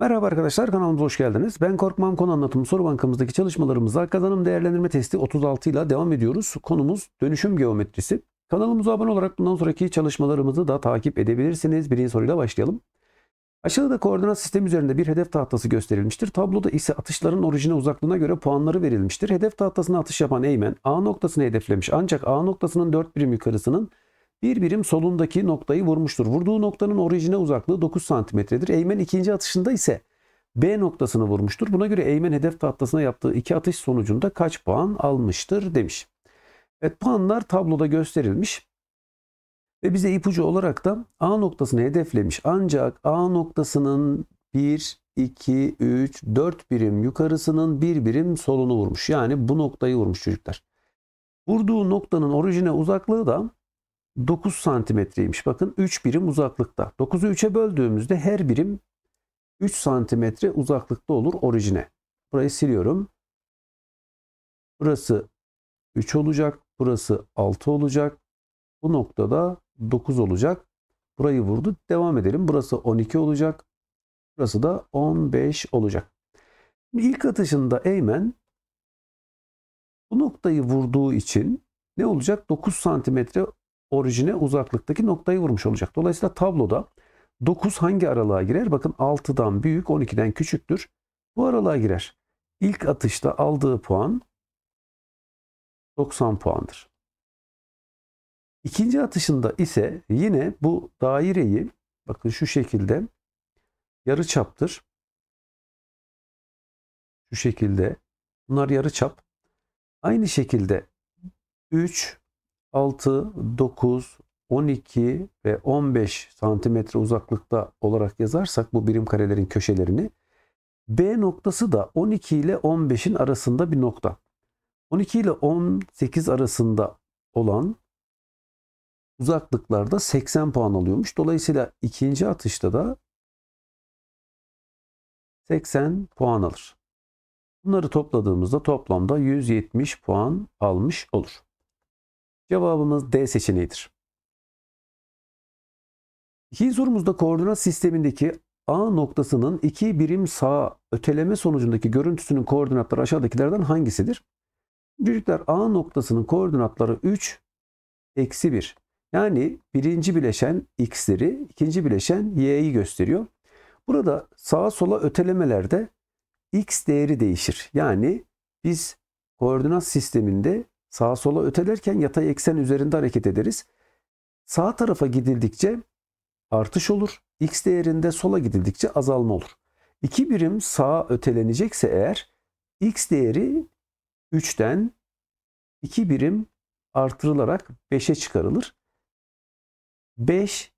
Merhaba arkadaşlar kanalımıza hoş geldiniz. Ben Korkmam Konu Anlatımı soru bankamızdaki çalışmalarımıza kazanım değerlendirme testi 36 ile devam ediyoruz. Konumuz dönüşüm geometrisi. Kanalımıza abone olarak bundan sonraki çalışmalarımızı da takip edebilirsiniz. Birinci soruyla başlayalım. Aşağıda koordinat sistemi üzerinde bir hedef tahtası gösterilmiştir. Tabloda ise atışların orijine uzaklığına göre puanları verilmiştir. Hedef tahtasına atış yapan Eymen A noktasını hedeflemiş ancak A noktasının 4 birim yukarısının bir birim solundaki noktayı vurmuştur. Vurduğu noktanın orijine uzaklığı 9 santimetredir. Eymen ikinci atışında ise B noktasını vurmuştur. Buna göre Eymen hedef tahtasına yaptığı iki atış sonucunda kaç puan almıştır demiş. Evet puanlar tabloda gösterilmiş. Ve bize ipucu olarak da A noktasını hedeflemiş. Ancak A noktasının 1, 2, 3, 4 birim yukarısının bir birim solunu vurmuş. Yani bu noktayı vurmuş çocuklar. Vurduğu noktanın orijine uzaklığı da 9 santimetreymiş. Bakın 3 birim uzaklıkta. 9'u 3'e böldüğümüzde her birim 3 santimetre uzaklıkta olur orijine. Burayı siliyorum. Burası 3 olacak. Burası 6 olacak. Bu noktada 9 olacak. Burayı vurdu. Devam edelim. Burası 12 olacak. Burası da 15 olacak. İlk atışında Eymen bu noktayı vurduğu için ne olacak? 9 santimetre orijine uzaklıktaki noktayı vurmuş olacak. Dolayısıyla tabloda 9 hangi aralığa girer? Bakın 6'dan büyük 12'den küçüktür. Bu aralığa girer. İlk atışta aldığı puan 90 puandır. İkinci atışında ise yine bu daireyi bakın şu şekilde yarı çaptır. Şu şekilde bunlar yarı çap. Aynı şekilde 3, 6, 9, 12 ve 15 santimetre uzaklıkta olarak yazarsak bu birim karelerin köşelerini B noktası da 12 ile 15'in arasında bir nokta. 12 ile 18 arasında olan uzaklıklarda 80 puan alıyormuş. Dolayısıyla ikinci atışta da 80 puan alır. Bunları topladığımızda toplamda 170 puan almış olur. Cevabımız D seçeneğidir. İkinci koordinat sistemindeki A noktasının iki birim sağa öteleme sonucundaki görüntüsünün koordinatları aşağıdakilerden hangisidir? Çocuklar A noktasının koordinatları 3, eksi 1. Yani birinci bileşen x'leri, ikinci bileşen y'yi gösteriyor. Burada sağa sola ötelemelerde x değeri değişir. Yani biz koordinat sisteminde Sağa sola ötelerken yatay eksen üzerinde hareket ederiz. Sağ tarafa gidildikçe artış olur. X değerinde sola gidildikçe azalma olur. 2 birim sağa ötelenecekse eğer X değeri 3'ten 2 birim artırılarak 5'e çıkarılır. 5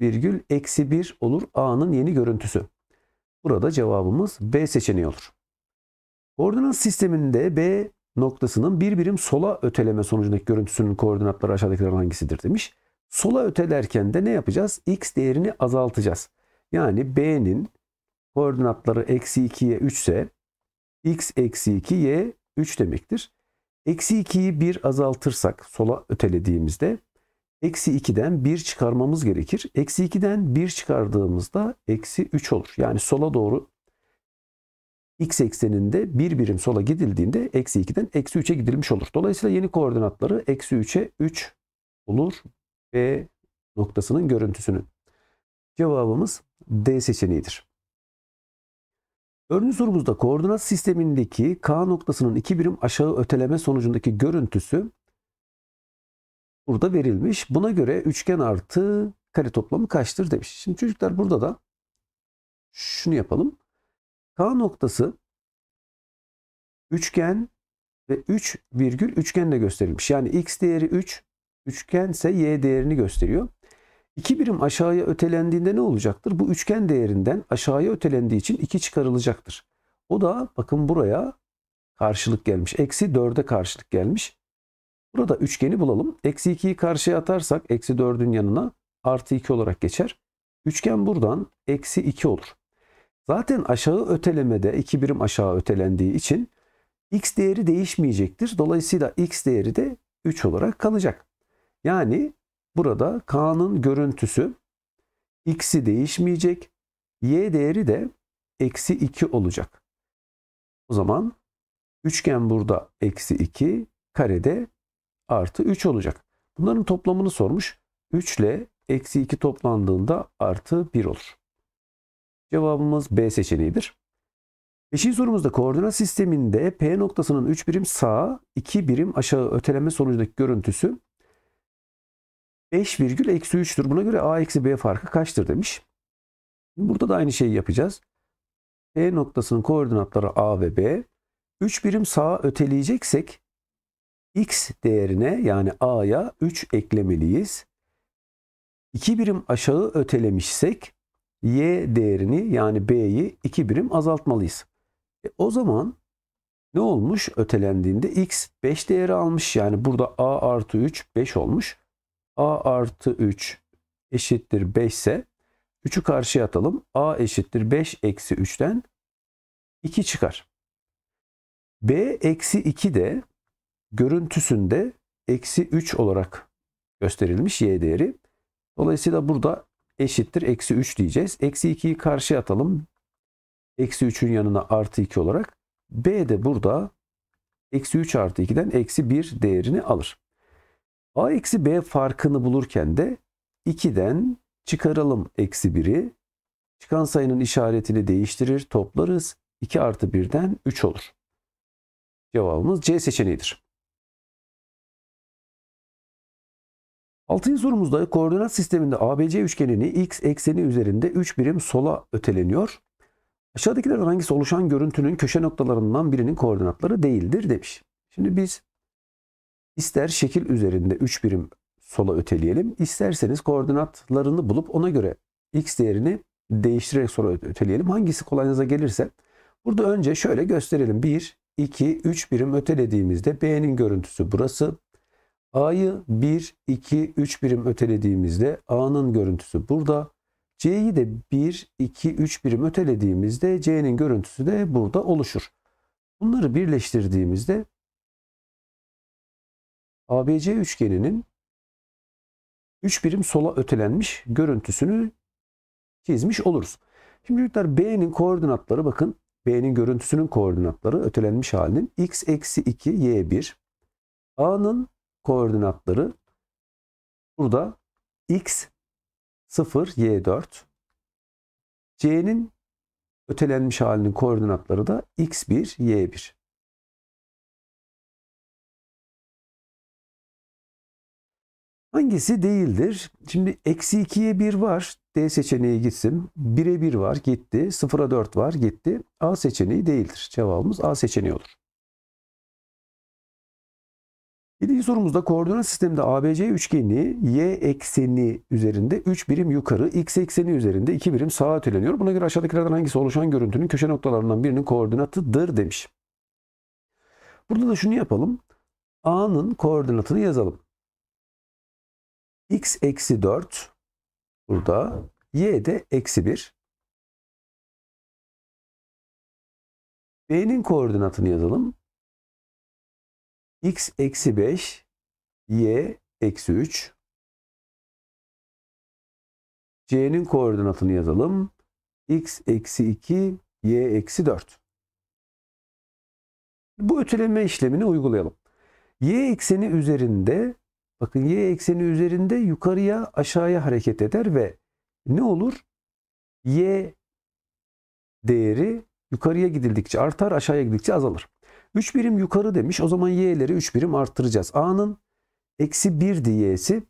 virgül eksi 1 olur A'nın yeni görüntüsü. Burada cevabımız B seçeneği olur. Koordinat sisteminde B noktasının bir birim sola öteleme sonucundaki görüntüsünün koordinatları aşağıdakilerden hangisidir demiş. Sola ötelerken de ne yapacağız? X değerini azaltacağız. Yani B'nin koordinatları eksi 2'ye 3 ise X eksi 2 Y 3 demektir. Eksi 2'yi 1 azaltırsak sola ötelediğimizde eksi 2'den 1 çıkarmamız gerekir. Eksi 2'den 1 çıkardığımızda eksi 3 olur. Yani sola doğru x ekseninde bir birim sola gidildiğinde eksi 2'den eksi 3'e gidilmiş olur. Dolayısıyla yeni koordinatları eksi 3'e 3 olur B noktasının görüntüsünün. Cevabımız D seçeneğidir. Örneğin sorumuzda koordinat sistemindeki K noktasının iki birim aşağı öteleme sonucundaki görüntüsü burada verilmiş. Buna göre üçgen artı kare toplamı kaçtır demiş. Şimdi çocuklar burada da şunu yapalım. K noktası üçgen ve 3 virgül üçgenle gösterilmiş. Yani x değeri 3, üçgense y değerini gösteriyor. 2 birim aşağıya ötelendiğinde ne olacaktır? Bu üçgen değerinden aşağıya ötelendiği için 2 çıkarılacaktır. O da bakın buraya karşılık gelmiş. Eksi 4'e karşılık gelmiş. Burada üçgeni bulalım. Eksi 2'yi karşıya atarsak eksi 4'ün yanına artı 2 olarak geçer. Üçgen buradan eksi 2 olur. Zaten aşağı ötelemede 2 birim aşağı ötelendiği için x değeri değişmeyecektir. Dolayısıyla x değeri de 3 olarak kalacak. Yani burada k'nın görüntüsü x'i değişmeyecek. y değeri de eksi 2 olacak. O zaman üçgen burada eksi 2 karede artı 3 olacak. Bunların toplamını sormuş. 3 ile eksi 2 toplandığında artı 1 olur. Cevabımız B seçeneğidir. Beşinci sorumuzda koordinat sisteminde P noktasının 3 birim sağa 2 birim aşağı öteleme sonucundaki görüntüsü 5 virgül eksi 3'tür. Buna göre A eksi B farkı kaçtır demiş. Burada da aynı şeyi yapacağız. P noktasının koordinatları A ve B. 3 birim sağa öteleyeceksek x değerine yani a'ya 3 eklemeliyiz. 2 birim aşağı ötelemişsek y değerini yani b'yi 2 birim azaltmalıyız. E, o zaman ne olmuş? Ötelendiğinde x 5 değeri almış. Yani burada a artı 3 5 olmuş. a artı 3 eşittir 5 ise 3'ü karşıya atalım. a eşittir 5 eksi 3'ten 2 çıkar. b eksi 2 de görüntüsünde eksi 3 olarak gösterilmiş y değeri. Dolayısıyla burada eşittir eksi 3 diyeceğiz. Eksi 2'yi karşıya atalım. Eksi 3'ün yanına artı 2 olarak. B de burada eksi 3 artı 2'den eksi 1 değerini alır. A eksi B farkını bulurken de 2'den çıkaralım eksi 1'i. Çıkan sayının işaretini değiştirir, toplarız. 2 artı 1'den 3 olur. Cevabımız C seçeneğidir. Altıncı sorumuzda koordinat sisteminde ABC üçgenini x ekseni üzerinde 3 birim sola öteleniyor. Aşağıdakilerden hangisi oluşan görüntünün köşe noktalarından birinin koordinatları değildir demiş. Şimdi biz ister şekil üzerinde 3 birim sola öteleyelim. isterseniz koordinatlarını bulup ona göre x değerini değiştirerek sola öteleyelim. Hangisi kolayınıza gelirse. Burada önce şöyle gösterelim. 1, 2, 3 birim ötelediğimizde B'nin görüntüsü burası. A'yı 1, 2, 3 birim ötelediğimizde A'nın görüntüsü burada. C'yi de 1, 2, 3 birim ötelediğimizde C'nin görüntüsü de burada oluşur. Bunları birleştirdiğimizde ABC üçgeninin 3 birim sola ötelenmiş görüntüsünü çizmiş oluruz. Şimdi çocuklar B'nin koordinatları bakın. B'nin görüntüsünün koordinatları ötelenmiş halinin x eksi 2 y1. A'nın koordinatları burada x 0, y 4. c'nin ötelenmiş halinin koordinatları da x1, y1. Hangisi değildir? Şimdi eksi 2'ye 1 var. D seçeneği gitsin. 1'e 1 var. Gitti. 0'a 4 var. Gitti. A seçeneği değildir. Cevabımız A seçeneği olur. 7. sorumuzda koordinat sisteminde ABC üçgeni y ekseni üzerinde 3 birim yukarı, x ekseni üzerinde 2 birim sağa öteleniyor. Buna göre aşağıdakilerden hangisi oluşan görüntünün köşe noktalarından birinin koordinatıdır demiş. Burada da şunu yapalım. A'nın koordinatını yazalım. x eksi 4 burada, y de eksi 1. B'nin koordinatını yazalım x eksi 5 y eksi 3 c'nin koordinatını yazalım. x eksi 2 y eksi 4. Bu öteleme işlemini uygulayalım. y ekseni üzerinde bakın y ekseni üzerinde yukarıya aşağıya hareket eder ve ne olur? y değeri yukarıya gidildikçe artar aşağıya gidildikçe azalır. 3 birim yukarı demiş. O zaman y'leri 3 birim arttıracağız. a'nın eksi 1'di y'si.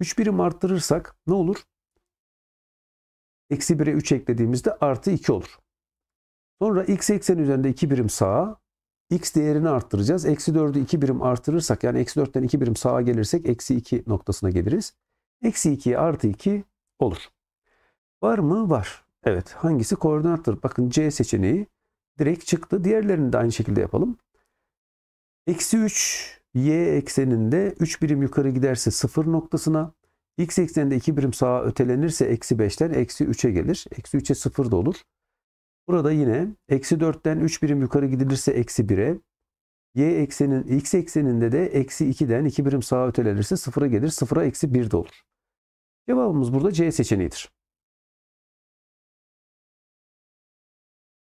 3 birim arttırırsak ne olur? Eksi 1'e 3 eklediğimizde artı 2 olur. Sonra x eksen üzerinde 2 birim sağa, x değerini arttıracağız. Eksi 4'ü 2 birim artırırsak yani eksi 4'ten 2 birim sağa gelirsek eksi 2 noktasına geliriz. Eksi 2'ye artı 2 olur. Var mı? Var. Evet. Hangisi koordinattır? Bakın C seçeneği direkt çıktı. Diğerlerini de aynı şekilde yapalım. Eksi 3 y ekseninde 3 birim yukarı giderse 0 noktasına, x ekseninde 2 birim sağa ötelenirse eksi 5'ten eksi 3'e gelir. Eksi 3'e 0 da olur. Burada yine eksi 4'ten 3 birim yukarı gidilirse eksi 1'e, y eksenin x ekseninde de eksi 2'den 2 birim sağa ötelenirse 0'a gelir. 0'a eksi 1 de olur. Cevabımız burada C seçeneğidir.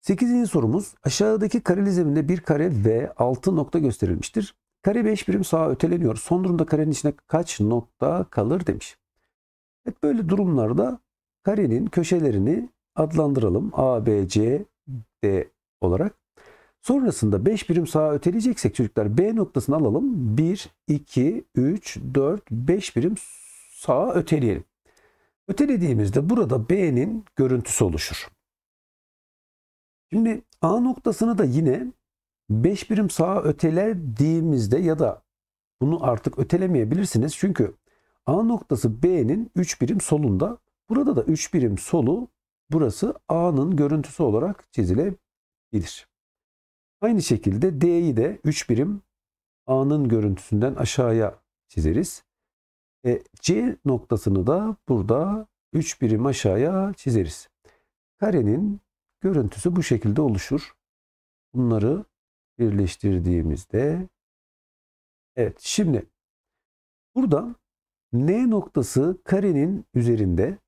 8. sorumuz aşağıdaki kareli zeminde bir kare ve altı nokta gösterilmiştir. Kare 5 birim sağa öteleniyor. Son durumda karenin içine kaç nokta kalır demiş. Evet böyle durumlarda karenin köşelerini adlandıralım. A, B, C, D olarak. Sonrasında 5 birim sağa öteleyeceksek çocuklar B noktasını alalım. 1, 2, 3, 4, 5 birim sağa öteleyelim. Ötelediğimizde burada B'nin görüntüsü oluşur. Şimdi A noktasını da yine 5 birim sağa ötelediğimizde ya da bunu artık ötelemeyebilirsiniz. Çünkü A noktası B'nin 3 birim solunda. Burada da 3 birim solu burası A'nın görüntüsü olarak çizilebilir. Aynı şekilde D'yi de 3 birim A'nın görüntüsünden aşağıya çizeriz. E, C noktasını da burada 3 birim aşağıya çizeriz. Karenin Görüntüsü bu şekilde oluşur. Bunları birleştirdiğimizde evet şimdi burada N noktası karenin üzerinde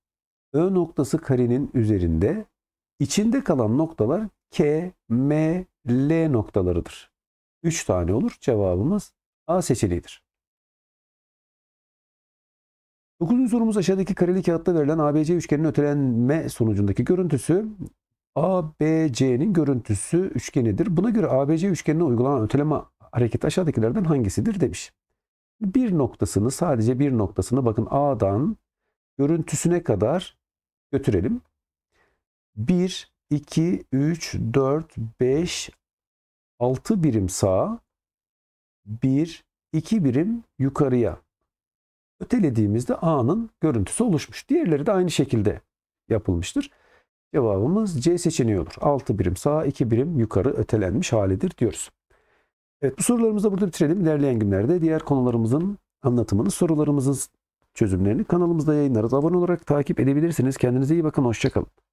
Ö noktası karenin üzerinde içinde kalan noktalar K, M, L noktalarıdır. 3 tane olur. Cevabımız A seçeneğidir. 9. sorumuz aşağıdaki kareli kağıtta verilen ABC üçgeninin ötelenme sonucundaki görüntüsü ABC'nin görüntüsü üçgenidir. Buna göre ABC üçgenine uygulanan öteleme hareketi aşağıdakilerden hangisidir demiş. Bir noktasını sadece bir noktasını bakın A'dan görüntüsüne kadar götürelim. 1, 2, 3, 4, 5, 6 birim sağ 1, 2 birim yukarıya ötelediğimizde A'nın görüntüsü oluşmuş. Diğerleri de aynı şekilde yapılmıştır. Cevabımız C seçeneği olur. 6 birim sağa 2 birim yukarı ötelenmiş halidir diyoruz. Evet bu sorularımızı burada bitirelim. İlerleyen günlerde diğer konularımızın anlatımını, sorularımızın çözümlerini kanalımızda yayınlarız. Abone olarak takip edebilirsiniz. Kendinize iyi bakın. Hoşçakalın.